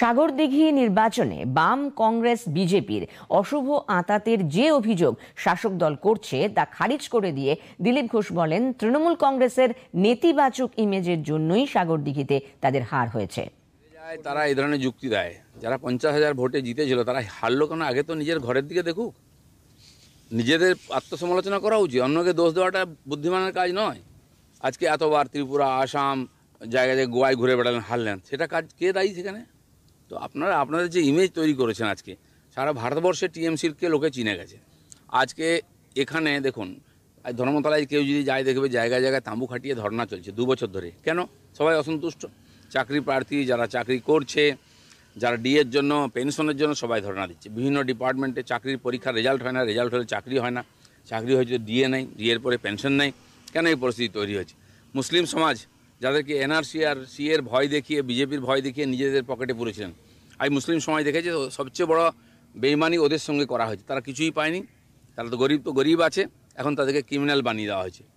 সাগরদিঘি নির্বাচনে বাম কংগ্রেস বিজেপির অশুভ আঁতাতের যে অভিযোগ শাসক দল করছে তা খারিজ করে দিয়ে দিলীপ ঘোষ বলেন তৃণমূল কংগ্রেসের নেতিবাচক ইমেজের জন্যই সাগরদিঘিতে তাদের হার হয়েছে তারা এই ধরনের যুক্তি দেয় যারা পঞ্চাশ হাজার ভোটে জিতেছিল তারা হারলো কেন আগে তো নিজের ঘরের দিকে দেখুক নিজেদের আত্মসমালোচনা করা উচিত অন্যকে দোষ দেওয়াটা বুদ্ধিমানের কাজ নয় আজকে এতবার ত্রিপুরা আসাম জায়গায় জায়গায় গোয়ায় ঘুরে বেড়ালেন হারলেন সেটা কাজ কে দায়ী সেখানে তো আপনারা আপনাদের যে ইমেজ তৈরি করেছেন আজকে সারা ভারতবর্ষে টিএমসিকে লোকে চিনে গেছে আজকে এখানে দেখুন ধর্মতলায় কেউ যদি যায় দেখবে জায়গায় জায়গায় তাঁবু খাটিয়ে ধর্না চলছে দু বছর ধরে কেন সবাই অসন্তুষ্ট চাকরি প্রার্থী যারা চাকরি করছে যারা ডিএর জন্য পেনশনের জন্য সবাই ধর্না দিচ্ছে বিভিন্ন ডিপার্টমেন্টে চাকরির পরীক্ষার রেজাল্ট হয় না রেজাল্ট হলে চাকরি হয় না চাকরি হয়েছে ডিএ নেই ডিএর পরে পেনশন নেই কেন এই পরিস্থিতি তৈরি হয়েছে মুসলিম সমাজ যাদেরকে এনআরসি আর সি এর ভয় দেখিয়ে বিজেপির ভয় দেখিয়ে নিজেদের পকেটে পুরেছিলেন আজ মুসলিম সমাজ দেখেছে সবচেয়ে বড় বেইমানি ওদের সঙ্গে করা হয়েছে তারা কিছুই পায়নি তারা তো গরিব তো গরিব আছে এখন তাদেরকে ক্রিমিনাল বানিয়ে দেওয়া হয়েছে